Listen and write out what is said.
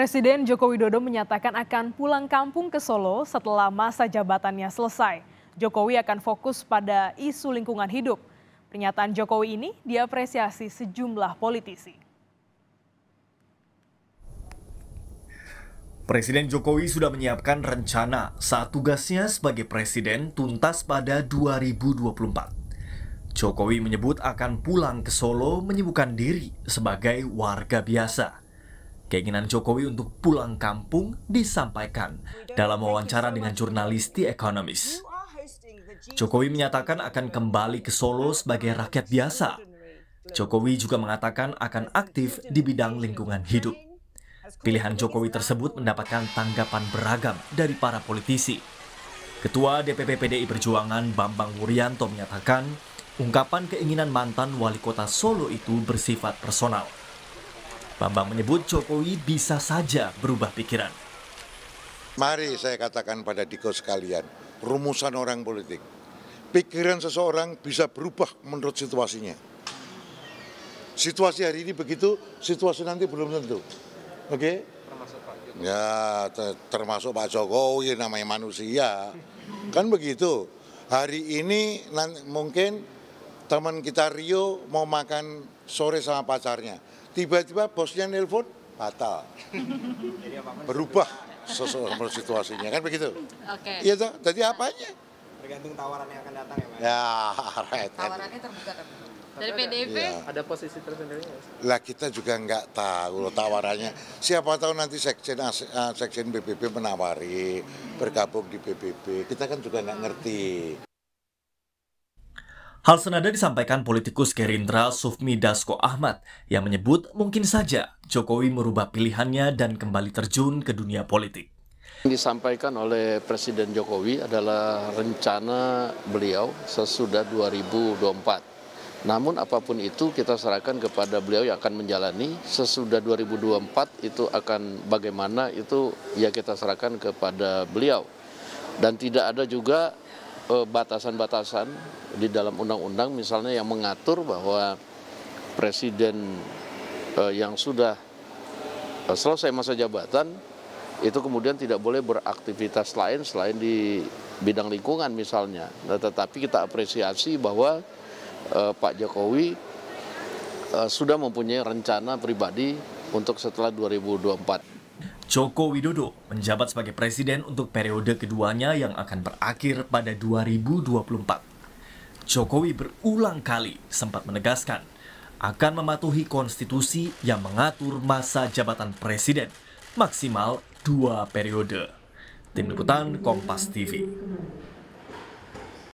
Presiden Joko Widodo menyatakan akan pulang kampung ke Solo setelah masa jabatannya selesai. Jokowi akan fokus pada isu lingkungan hidup. Pernyataan Jokowi ini diapresiasi sejumlah politisi. Presiden Jokowi sudah menyiapkan rencana saat tugasnya sebagai presiden tuntas pada 2024. Jokowi menyebut akan pulang ke Solo menyibukkan diri sebagai warga biasa. Keinginan Jokowi untuk pulang kampung disampaikan dalam wawancara dengan jurnalis The Economist. Jokowi menyatakan akan kembali ke Solo sebagai rakyat biasa. Jokowi juga mengatakan akan aktif di bidang lingkungan hidup. Pilihan Jokowi tersebut mendapatkan tanggapan beragam dari para politisi. Ketua DPP PDI Perjuangan Bambang Wuryanto menyatakan, ungkapan keinginan mantan wali kota Solo itu bersifat personal. Bambang menyebut Jokowi bisa saja berubah pikiran. Mari saya katakan pada Diko sekalian, rumusan orang politik. Pikiran seseorang bisa berubah menurut situasinya. Situasi hari ini begitu, situasi nanti belum tentu. Oke? Okay? Ya, termasuk Pak Jokowi namanya manusia. Kan begitu. Hari ini mungkin teman kita Rio mau makan sore sama pacarnya. Tiba-tiba bosnya nelpon, batal. Berubah situasinya, kan begitu? Oke. Okay. Iya toh, jadi apanya? Tergantung tawaran yang akan datang ya Pak? Ya, right. Tawarannya terbuka tapi. Dari PDIP? Ya. Ada posisi tersendiri Lah kita juga nggak tahu loh tawarannya. Siapa tahu nanti sekjen sekjen BPP menawari bergabung di BPP Kita kan juga nggak ngerti. Hal senada disampaikan politikus Gerindra Sufmi Dasko Ahmad yang menyebut mungkin saja Jokowi merubah pilihannya dan kembali terjun ke dunia politik. Yang disampaikan oleh Presiden Jokowi adalah rencana beliau sesudah 2024. Namun apapun itu kita serahkan kepada beliau yang akan menjalani sesudah 2024 itu akan bagaimana itu ya kita serahkan kepada beliau. Dan tidak ada juga Eh, batasan-batasan di dalam undang-undang misalnya yang mengatur bahwa presiden eh, yang sudah eh, selesai masa jabatan itu kemudian tidak boleh beraktivitas lain selain di bidang lingkungan misalnya. Nah, tetapi kita apresiasi bahwa eh, Pak Jokowi eh, sudah mempunyai rencana pribadi untuk setelah 2024. Joko Widodo menjabat sebagai presiden untuk periode keduanya yang akan berakhir pada 2024. Jokowi berulang kali sempat menegaskan akan mematuhi konstitusi yang mengatur masa jabatan presiden maksimal dua periode. Tim Liputan Kompas TV.